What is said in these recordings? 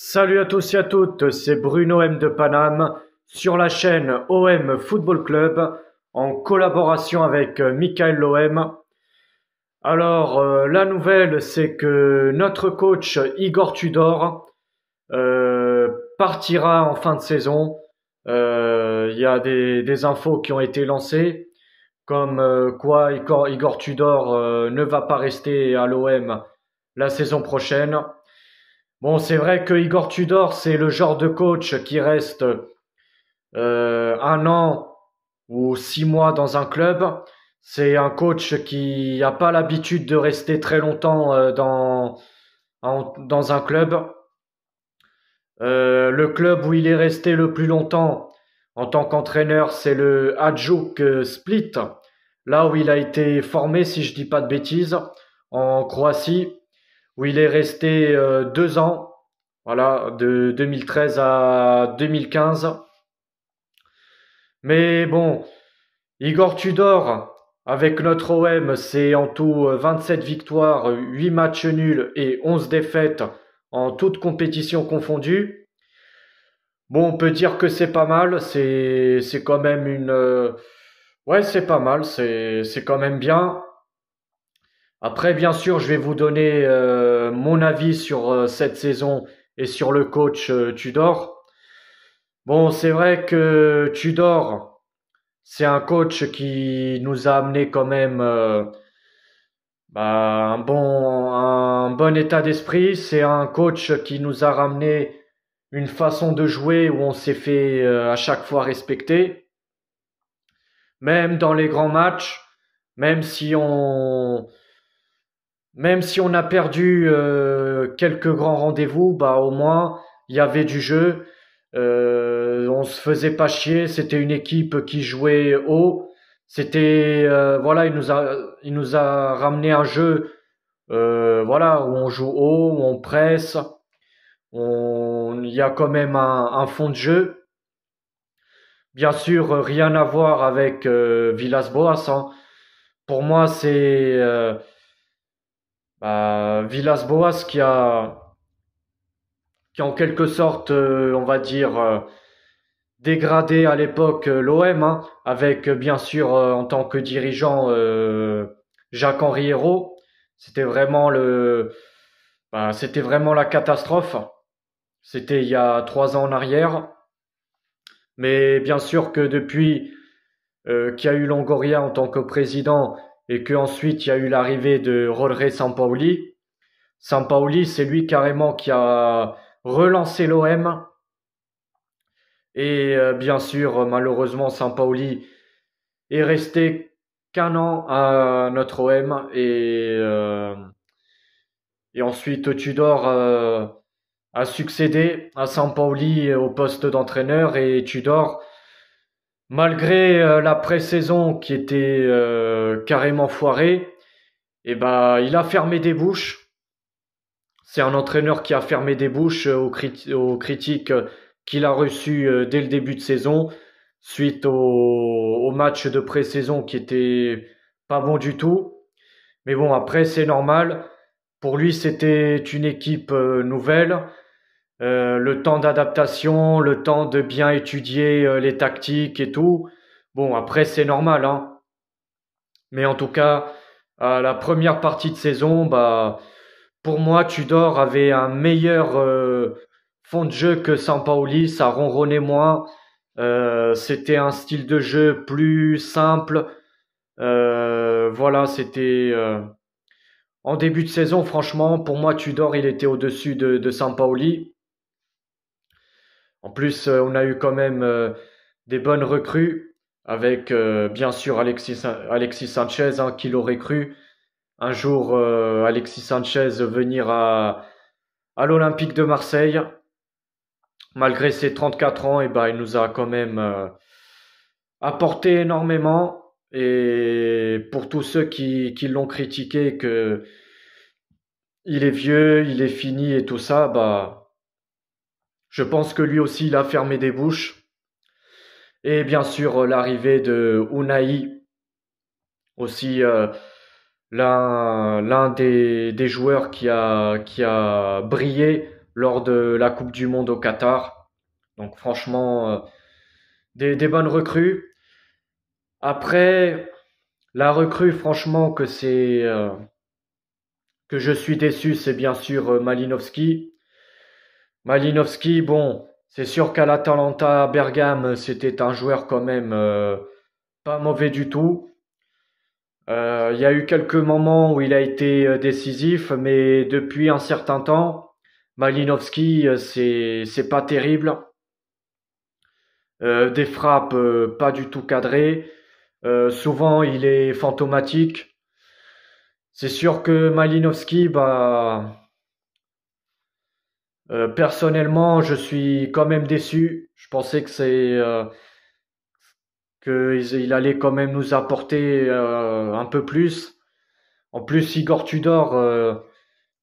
Salut à tous et à toutes, c'est Bruno M de Paname sur la chaîne OM Football Club en collaboration avec Michael OM. Alors euh, la nouvelle c'est que notre coach Igor Tudor euh, partira en fin de saison. Euh, il y a des, infos qui ont été lancées comme quoi Igor Tudor ne va pas rester à l'OM la saison prochaine. Bon, c'est vrai que Igor Tudor, c'est le genre de coach qui reste euh, un an ou six mois dans un club. C'est un coach qui n'a pas l'habitude de rester très longtemps euh, dans, dans un club. Euh, le club où il est resté le plus longtemps en tant qu'entraîneur, c'est le Hajduk Split, là où il a été formé, si je dis pas de bêtises, en Croatie où il est resté euh, deux ans, voilà, de 2013 à 2015. Mais bon, Igor Tudor, avec notre OM, c'est en tout 27 euh, victoires, 8 matchs nuls et 11 défaites en toute compétition confondue. Bon, on peut dire que c'est pas mal, c'est quand même une... Euh, ouais, c'est pas mal, c'est quand même bien. Après, bien sûr, je vais vous donner euh, mon avis sur euh, cette saison et sur le coach euh, Tudor. Bon, c'est vrai que Tudor, c'est un coach qui nous a amené quand même bah, un, bon, un bon état d'esprit. C'est un coach qui nous a ramené une façon de jouer où on s'est fait à chaque fois respecter. Même dans les grands matchs, même si on même si on a perdu euh, quelques grands rendez-vous, bah au moins il y avait du jeu. Euh, on se faisait pas chier. C'était une équipe qui jouait haut. C'était euh, voilà, il nous a il nous a ramené un jeu euh, voilà où on joue haut, où on presse. On il y a quand même un, fond de jeu. Bien sûr, rien à voir avec Villas-Boas. Hein. Pour moi, c'est bah, Villas Boas qui a, qui en quelque sorte, euh, on va dire, euh, dégradé à l'époque euh, l'OM, hein, avec bien sûr en tant que dirigeant Jacques-Henri Hérault. C'était vraiment le, bah, c'était vraiment la catastrophe. C'était il y a trois ans en arrière. Mais bien sûr que depuis qu'il y a eu Longoria en tant que président et qu'ensuite il y a eu l'arrivée de Saint-Pauli. Sampaoli. Sampaoli, c'est lui carrément qui a relancé l'OM. Et euh, bien sûr, malheureusement, Sampaoli est resté qu'un an à notre OM. Et, euh, et ensuite, Tudor euh, a succédé à Sampaoli au poste d'entraîneur. Et Tudor malgré euh, la pré-saison qui était euh, carrément foirée, eh ben il a fermé des bouches. C'est un entraîneur qui a fermé des bouches euh, aux, critiques qu'il a reçues dès le début de saison, suite au, au match de pré-saison qui était pas bon du tout. Mais bon, après, c'est normal. Pour lui, c'était une équipe nouvelle. Euh, le temps d'adaptation, le temps de bien étudier euh, les tactiques et tout. Bon, après, c'est normal. Hein. Mais en tout cas, à la première partie de saison, bah, pour moi, Tudor avait un meilleur euh, fond de jeu que Sampaoli. Ça ronronnait moins. c'était un style de jeu plus simple. voilà, c'était. En début de saison, franchement, pour moi, Tudor, il était au-dessus de, de Paoli. En plus, euh, on a eu quand même euh, des bonnes recrues avec euh, bien sûr Alexis, Alexis Sanchez, hein, qui l'aurait cru un jour Alexis Sanchez venir à, à l'Olympique de Marseille. Malgré ses 34 ans, et eh ben, il nous a quand même apporté énormément. Et pour tous ceux qui, qui l'ont critiqué, que il est vieux, il est fini et tout ça, bah, je pense que lui aussi, il a fermé des bouches. Et bien sûr, euh, l'arrivée de Unai, aussi euh, l'un des, des, joueurs qui a, qui a brillé lors de la Coupe du Monde au Qatar. Donc franchement, euh, des, bonnes recrues. Après, la recrue, franchement, que c'est que je suis déçu, c'est bien sûr Malinowski. Malinowski, bon, c'est sûr qu'à l'Atalanta Bergame, c'était un joueur quand même euh, pas mauvais du tout. Euh, il y a eu quelques moments où il a été euh, décisif, mais depuis un certain temps, Malinowski, c'est pas terrible. des frappes pas du tout cadrées. souvent, il est fantomatique. C'est sûr que Malinowski, bah, euh, personnellement, je suis quand même déçu. Je pensais que c'est euh, qu'il allait quand même nous apporter euh, un peu plus. En plus, Igor Tudor,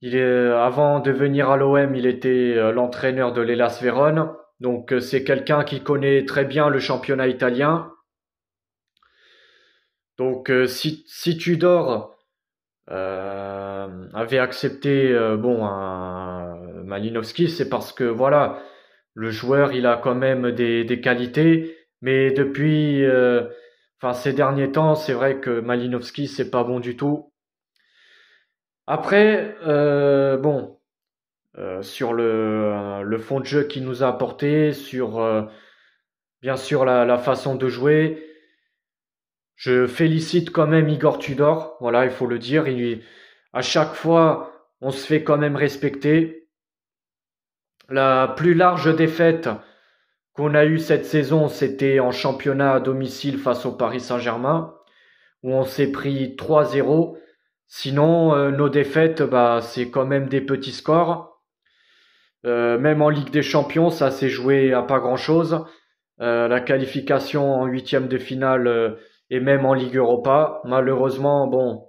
il est avant de venir à l'OM, il était l'entraîneur de l'Elas Vérone. Donc c'est quelqu'un qui connaît très bien le championnat italien. Donc si, si Tudor avait accepté bon un, Malinowski, c'est parce que voilà, le joueur il a quand même des, des qualités, mais depuis, euh, enfin ces derniers temps, c'est vrai que Malinowski c'est pas bon du tout. Après, euh, bon, euh, sur le, le, fond de jeu qu'il nous a apporté, sur bien sûr la, la, façon de jouer, je félicite quand même Igor Tudor. Voilà, il faut le dire, il, à chaque fois on se fait quand même respecter. La plus large défaite qu'on a eue cette saison, c'était en championnat à domicile face au Paris Saint-Germain, où on s'est pris 3-0. Sinon, euh, nos défaites, bah, c'est quand même des petits scores. Euh, même en Ligue des Champions, ça s'est joué à pas grand-chose. Euh, la qualification en huitième de finale et même en Ligue Europa. Malheureusement, bon,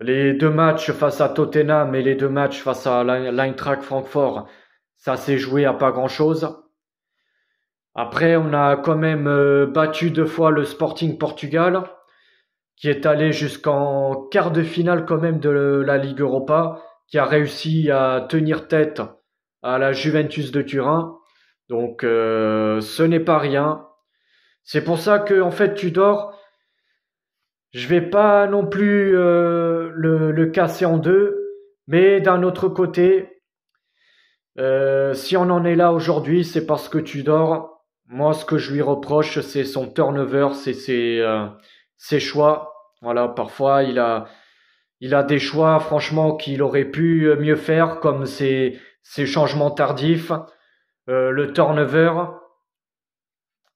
les deux matchs face à Tottenham et les deux matchs face à l'Eintracht Francfort, ça s'est joué à pas grand-chose. Après, on a quand même euh, battu deux fois le Sporting Portugal, qui est allé jusqu'en quart de finale quand même de la Ligue Europa, qui a réussi à tenir tête à la Juventus de Turin. Donc, euh, ce n'est pas rien. C'est pour ça que, en fait, Tudor, je vais pas non plus euh, le, casser en deux. Mais d'un autre côté, euh, si on en est là aujourd'hui, c'est parce que Tudor, moi, ce que je lui reproche, c'est son turnover, c'est ses, euh, ses, choix. Voilà, parfois, il a, il a des choix, franchement, qu'il aurait pu mieux faire, comme ses, ses changements tardifs, euh, le turnover.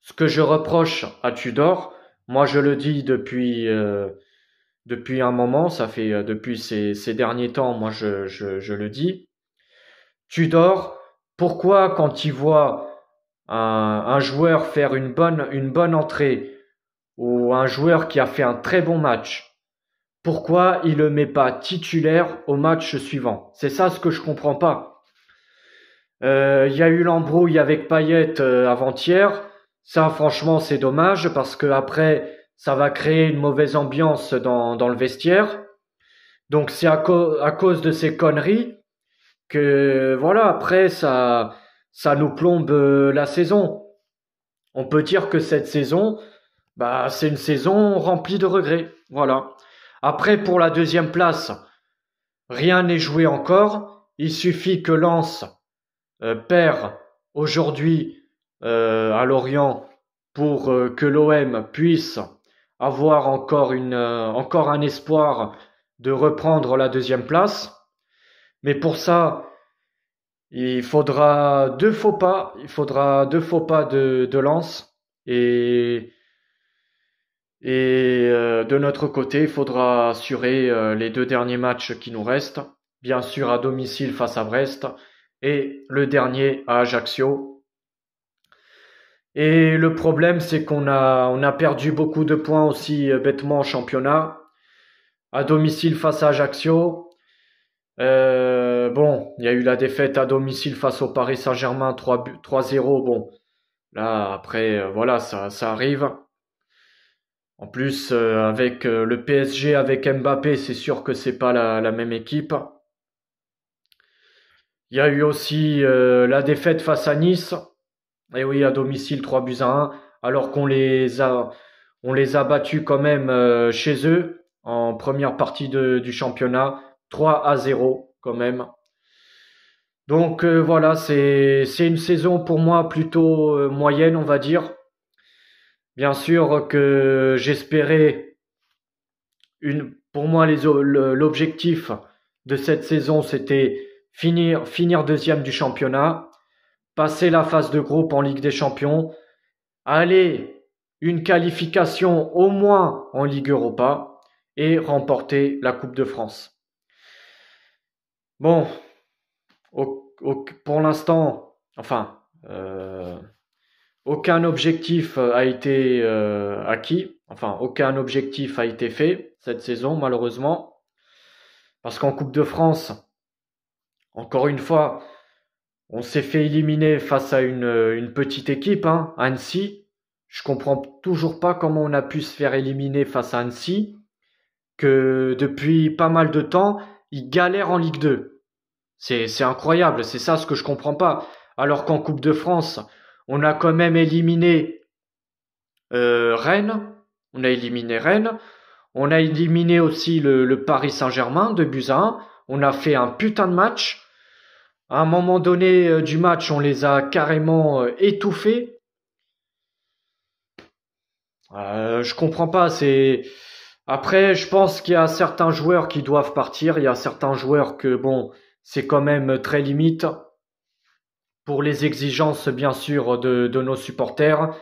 Ce que je reproche à Tudor, moi, je le dis depuis depuis un moment, ça fait euh, depuis ces, derniers temps, moi je, je, je, le dis. Tudor, pourquoi quand il voit un, joueur faire une bonne, une bonne entrée ou un joueur qui a fait un très bon match, pourquoi il le met pas titulaire au match suivant C'est ça ce que je comprends pas. Euh, il y a eu l'embrouille avec Payet euh, avant-hier. Ça, franchement, c'est dommage parce que après, ça va créer une mauvaise ambiance dans, dans le vestiaire. Donc c'est à, à, cause de ces conneries que voilà, après ça ça nous plombe euh, la saison. On peut dire que cette saison, bah c'est une saison remplie de regrets. Voilà. Après pour la deuxième place, rien n'est joué encore. Il suffit que Lens euh, perd aujourd'hui euh, à Lorient pour que l'OM puisse avoir encore, une, euh, encore un espoir de reprendre la deuxième place. Mais pour ça, il faudra deux faux pas, il faudra deux faux pas de, lance et, et euh, de notre côté, il faudra assurer euh, les deux derniers matchs qui nous restent, bien sûr à domicile face à Brest et le dernier à Ajaccio et le problème, c'est qu'on a, on a perdu beaucoup de points aussi euh, bêtement en championnat. À domicile face à Ajaccio. Euh, bon, il y a eu la défaite à domicile face au Paris Saint-Germain 3-0. Bon, là, après, euh, voilà, ça, ça arrive. En plus, avec le PSG, avec Mbappé, c'est sûr que c'est pas la, la, même équipe. Il y a eu aussi la défaite face à Nice. Et eh oui, à domicile, 3 buts à 1, alors qu'on les a, on les a battus quand même euh, chez eux en première partie de, du championnat, 3 à 0 quand même. Donc euh, voilà, c'est une saison pour moi plutôt euh, moyenne, on va dire. Bien sûr que j'espérais une pour moi l'objectif de cette saison c'était finir finir deuxième du championnat passer la phase de groupe en Ligue des Champions, aller une qualification au moins en Ligue Europa et remporter la Coupe de France. Bon, pour l'instant, enfin, euh, aucun objectif euh, a été euh, acquis, enfin, aucun objectif a été fait cette saison, malheureusement, parce qu'en Coupe de France, encore une fois, on s'est fait éliminer face à une, euh, une petite équipe, hein, Annecy. Je comprends toujours pas comment on a pu se faire éliminer face à Annecy, que depuis pas mal de temps, ils galèrent en Ligue 2. C'est incroyable, c'est ça ce que je comprends pas. Alors qu'en Coupe de France, on a quand même éliminé euh, Rennes, on a éliminé Rennes, on a éliminé aussi le, Paris Saint-Germain de busan. on a fait un putain de match, à un moment donné euh, du match, on les a carrément euh, étouffés. Je euh, je comprends pas. C'est après, je pense qu'il y a certains joueurs qui doivent partir. Il y a certains joueurs que bon, c'est quand même très limite pour les exigences bien sûr de, de nos supporters.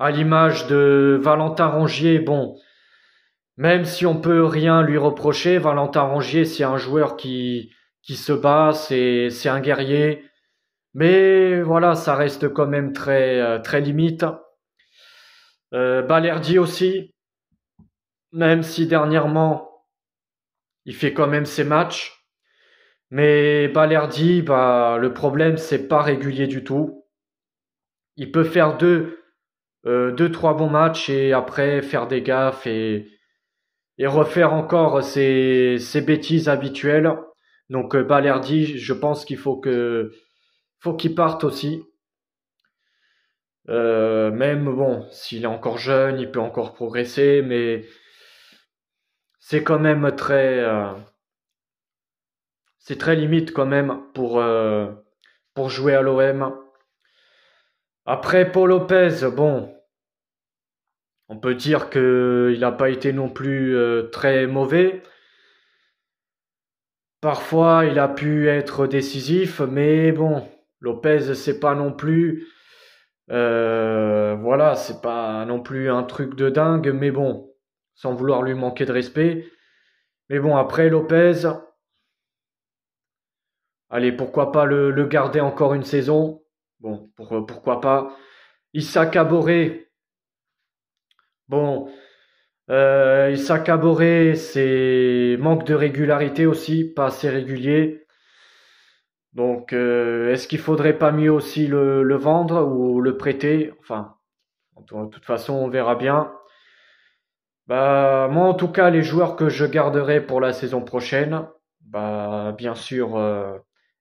À l'image de Valentin Rangier, bon, même si on peut rien lui reprocher, Valentin Rangier, c'est un joueur qui qui se bat, c'est c'est un guerrier, mais voilà, ça reste quand même très euh, très limite. Euh, Balerdi aussi, même si dernièrement il fait quand même ses matchs, mais Balerdi, bah le problème c'est pas régulier du tout. Il peut faire deux euh, deux trois bons matchs et après faire des gaffes et et refaire encore ses, ses bêtises habituelles. Donc euh, Balerdi, je pense qu'il faut que faut qu'il parte aussi. Euh, même bon, s'il est encore jeune, il peut encore progresser, mais c'est quand même très, euh, c'est très limite quand même pour pour jouer à l'OM. Après Paul Lopez, bon, on peut dire qu'il il n'a pas été non plus très mauvais. Parfois, il a pu être décisif, mais bon, Lopez, c'est pas non plus. Euh, voilà, c'est pas non plus un truc de dingue, mais bon, sans vouloir lui manquer de respect. Mais bon, après Lopez, allez, pourquoi pas le, le garder encore une saison Bon, pourquoi pas. il Caboré, bon, euh, Issa c'est manque de régularité aussi, pas assez régulier. Donc, euh, est-ce qu'il faudrait pas mieux aussi le, vendre ou le prêter Enfin, de toute façon, on verra bien. Bah, moi, en tout cas, les joueurs que je garderai pour la saison prochaine, bah, bien sûr, euh,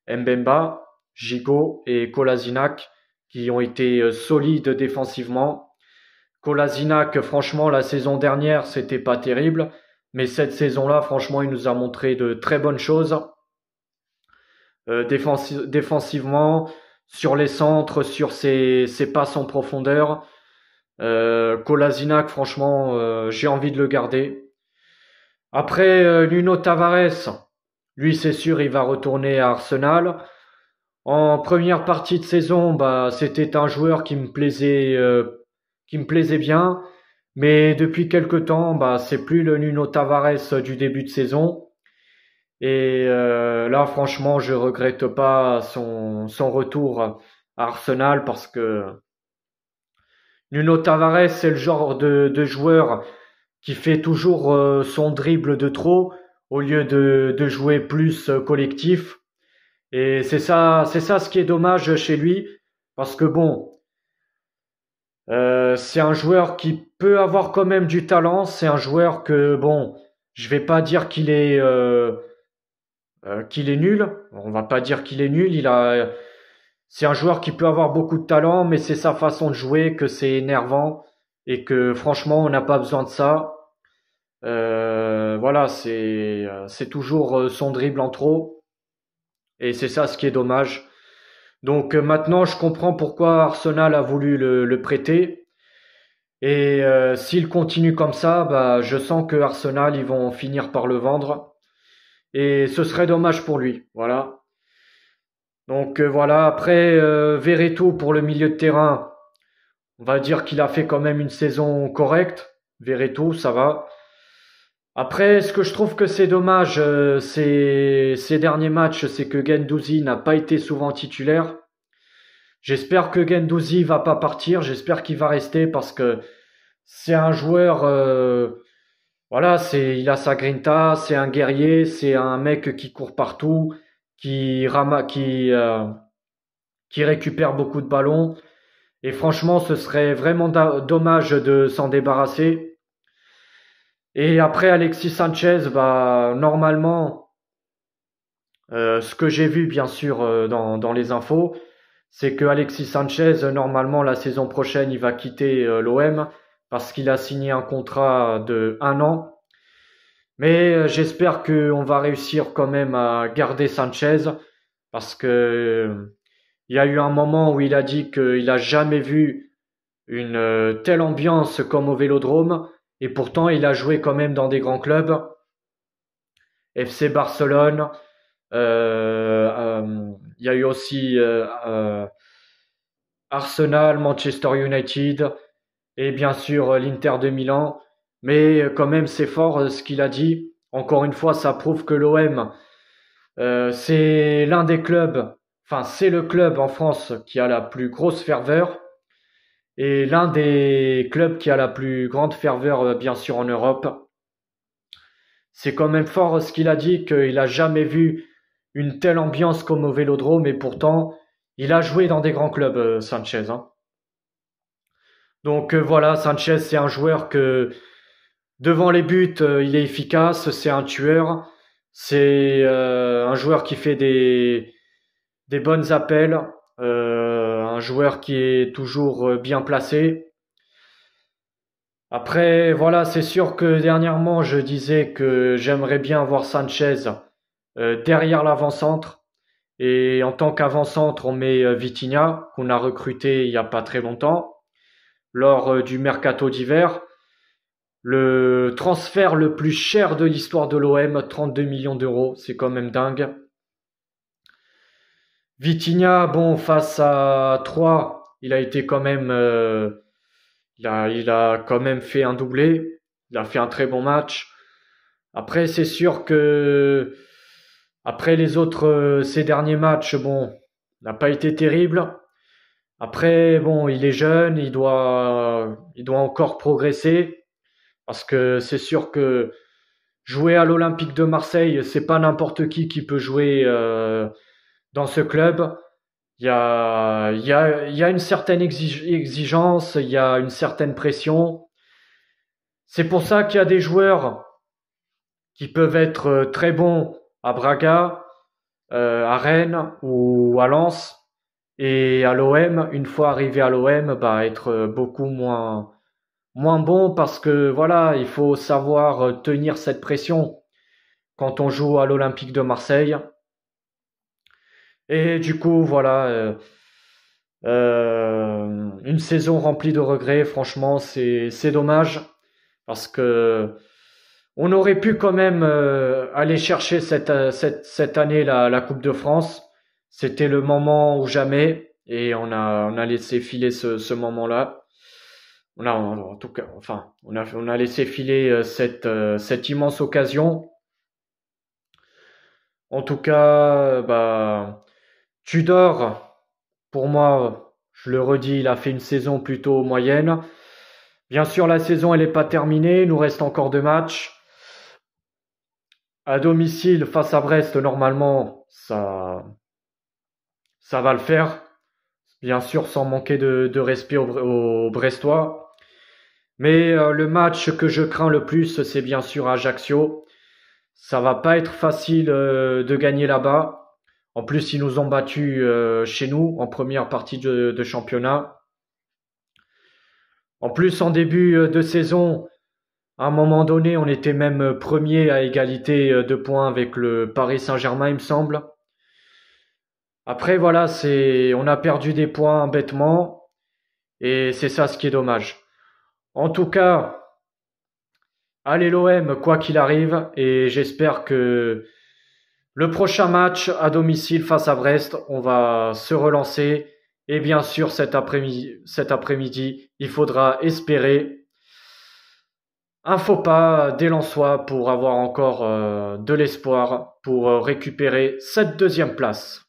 Mbemba, Gigot et Kolasinac, qui ont été euh, solides défensivement, Kolasinac, franchement, la saison dernière, c'était pas terrible. Mais cette saison-là, franchement, il nous a montré de très bonnes choses. Euh, défensivement, sur les centres, sur ses, passes en profondeur. Euh, Kolasinac, franchement, euh, j'ai envie de le garder. Après, Luno euh, Tavares, lui, c'est sûr, il va retourner à Arsenal. En première partie de saison, bah, c'était un joueur qui me plaisait qui me plaisait bien. Mais depuis quelques temps, bah, c'est plus le Nuno Tavares du début de saison. Et euh, là, franchement, je regrette pas son, son retour à Arsenal parce que Nuno Tavares, c'est le genre de, joueur qui fait toujours euh, son dribble de trop au lieu de, de jouer plus euh, collectif. Et c'est ça, c'est ça ce qui est dommage chez lui parce que bon, euh, c'est un joueur qui peut avoir quand même du talent. C'est un joueur que, bon, je vais pas dire qu'il est, euh, euh, qu'il est nul. On va pas dire qu'il est nul. Il a, c'est un joueur qui peut avoir beaucoup de talent, mais c'est sa façon de jouer que c'est énervant et que franchement, on n'a pas besoin de ça. voilà, c'est, c'est toujours son dribble en trop. Et c'est ça ce qui est dommage. Donc euh, maintenant, je comprends pourquoi Arsenal a voulu le, le prêter. Et euh, s'il continue comme ça, bah, je sens que Arsenal, ils vont finir par le vendre. Et ce serait dommage pour lui. Voilà. Donc euh, voilà, après euh, pour le milieu de terrain, on va dire qu'il a fait quand même une saison correcte. Veretout, ça va. Après, ce que je trouve que c'est dommage euh, ces, derniers matchs, c'est que Gendouzi n'a pas été souvent titulaire. J'espère que Gendouzi va pas partir, j'espère qu'il va rester parce que c'est un joueur, euh, voilà, c'est, il a sa grinta, c'est un guerrier, c'est un mec qui court partout, qui rama, qui, euh, qui récupère beaucoup de ballons. Et franchement, ce serait vraiment dommage de s'en débarrasser. Et après Alexis Sanchez, bah normalement, euh, ce que j'ai vu bien sûr euh, dans, dans, les infos, c'est que Alexis Sanchez, normalement la saison prochaine, il va quitter euh, l'OM parce qu'il a signé un contrat de un an. Mais j'espère qu'on va réussir quand même à garder Sanchez parce que il y a eu un moment où il a dit qu'il n'a jamais vu une telle ambiance comme au Vélodrome et pourtant, il a joué quand même dans des grands clubs. FC Barcelone. Euh, euh, il y a eu aussi euh, Arsenal, Manchester United et bien sûr l'Inter de Milan. Mais quand même, c'est fort ce qu'il a dit. Encore une fois, ça prouve que l'OM, c'est l'un des clubs, enfin c'est le club en France qui a la plus grosse ferveur. Et l'un des clubs qui a la plus grande ferveur, euh, bien sûr, en Europe. C'est quand même fort euh, ce qu'il a dit, qu'il n'a jamais vu une telle ambiance comme au Vélodrome, et pourtant, il a joué dans des grands clubs, euh, Sanchez. Hein. Donc voilà, Sanchez, c'est un joueur que devant les buts, il est efficace, c'est un tueur, c'est un joueur qui fait des, des bonnes appels un joueur qui est toujours euh, bien placé. Après, voilà, c'est sûr que dernièrement, je disais que j'aimerais bien voir Sanchez euh, derrière l'avant-centre. Et en tant qu'avant-centre, on met euh, Vitinha, qu'on a recruté il n'y a pas très longtemps, lors du mercato d'hiver. Le transfert le plus cher de l'histoire de l'OM, 32 millions d'euros, c'est quand même dingue. Vitinha, bon, face à 3, il a été quand même. Euh, il, a, il a quand même fait un doublé. Il a fait un très bon match. Après, c'est sûr que. Après les autres, euh, ces derniers matchs, bon, n'a pas été terrible. Après, bon, il est jeune, il doit, il doit encore progresser. Parce que c'est sûr que jouer à l'Olympique de Marseille, c'est pas n'importe qui qui peut jouer. Euh, dans ce club, il y a, une certaine exigence, il y a une certaine pression. C'est pour ça qu'il y a des joueurs qui peuvent être euh, très bons à Braga, euh, à Rennes ou à Lens, et à l'OM, une fois arrivé à l'OM, bah, être euh, beaucoup moins, moins bon parce que voilà, il faut savoir tenir cette pression quand on joue à l'Olympique de Marseille. Et du coup, voilà, euh, euh, une saison remplie de regrets, franchement, c'est dommage, parce que on aurait pu quand même euh, aller chercher cette, euh, cette, cette année la, la, Coupe de France. C'était le moment ou jamais, et on a, on a laissé filer ce, ce moment-là. On a, en tout cas, enfin, on a, on a laissé filer cette, cette immense occasion. En tout cas, bah, Tudor, pour moi, je le redis, il a fait une saison plutôt moyenne. Bien sûr, la saison, elle n'est pas terminée. Il nous reste encore deux matchs. À domicile, face à Brest, normalement, ça, ça va le faire. Bien sûr, sans manquer de, de respect aux, Brestois. Mais euh, le match que je crains le plus, c'est bien sûr Ajaccio. Ça va pas être facile euh, de gagner là-bas. En plus, ils nous ont battus euh, chez nous en première partie de, de, championnat. En plus, en début euh, de saison, à un moment donné, on était même euh, premier à égalité de points avec le Paris Saint-Germain, il me semble. Après, voilà, c'est, on a perdu des points bêtement. Et c'est ça ce qui est dommage. En tout cas, allez l'OM, quoi qu'il arrive. Et j'espère que le prochain match à domicile face à Brest, on va se relancer. Et bien sûr, cet après-midi, il faudra espérer un faux pas l'an pour avoir encore euh, de l'espoir pour euh, récupérer cette deuxième place.